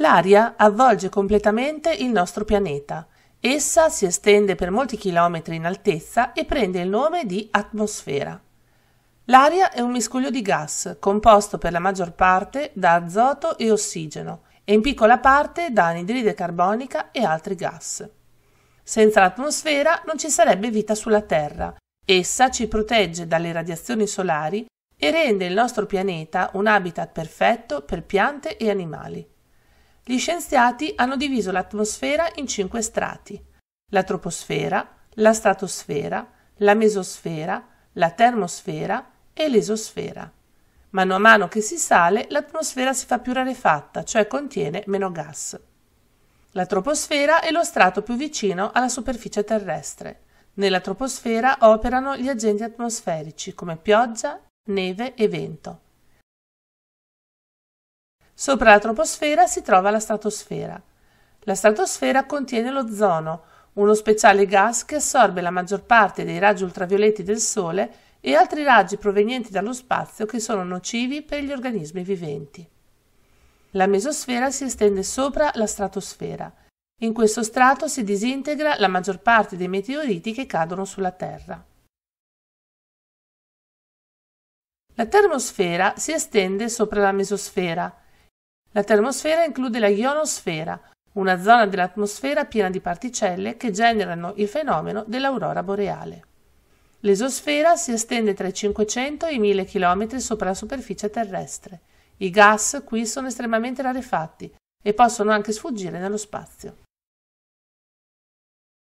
L'aria avvolge completamente il nostro pianeta. Essa si estende per molti chilometri in altezza e prende il nome di atmosfera. L'aria è un miscuglio di gas, composto per la maggior parte da azoto e ossigeno e in piccola parte da anidride carbonica e altri gas. Senza l'atmosfera non ci sarebbe vita sulla Terra. Essa ci protegge dalle radiazioni solari e rende il nostro pianeta un habitat perfetto per piante e animali. Gli scienziati hanno diviso l'atmosfera in cinque strati: la troposfera, la stratosfera, la mesosfera, la termosfera e l'esosfera. Mano a mano che si sale, l'atmosfera si fa più rarefatta, cioè contiene meno gas. La troposfera è lo strato più vicino alla superficie terrestre. Nella troposfera operano gli agenti atmosferici come pioggia, neve e vento. Sopra la troposfera si trova la stratosfera. La stratosfera contiene l'ozono, uno speciale gas che assorbe la maggior parte dei raggi ultravioletti del Sole e altri raggi provenienti dallo spazio che sono nocivi per gli organismi viventi. La mesosfera si estende sopra la stratosfera. In questo strato si disintegra la maggior parte dei meteoriti che cadono sulla Terra. La termosfera si estende sopra la mesosfera la termosfera include la ionosfera, una zona dell'atmosfera piena di particelle che generano il fenomeno dell'aurora boreale. L'esosfera si estende tra i 500 e i 1000 km sopra la superficie terrestre. I gas qui sono estremamente rarefatti e possono anche sfuggire nello spazio.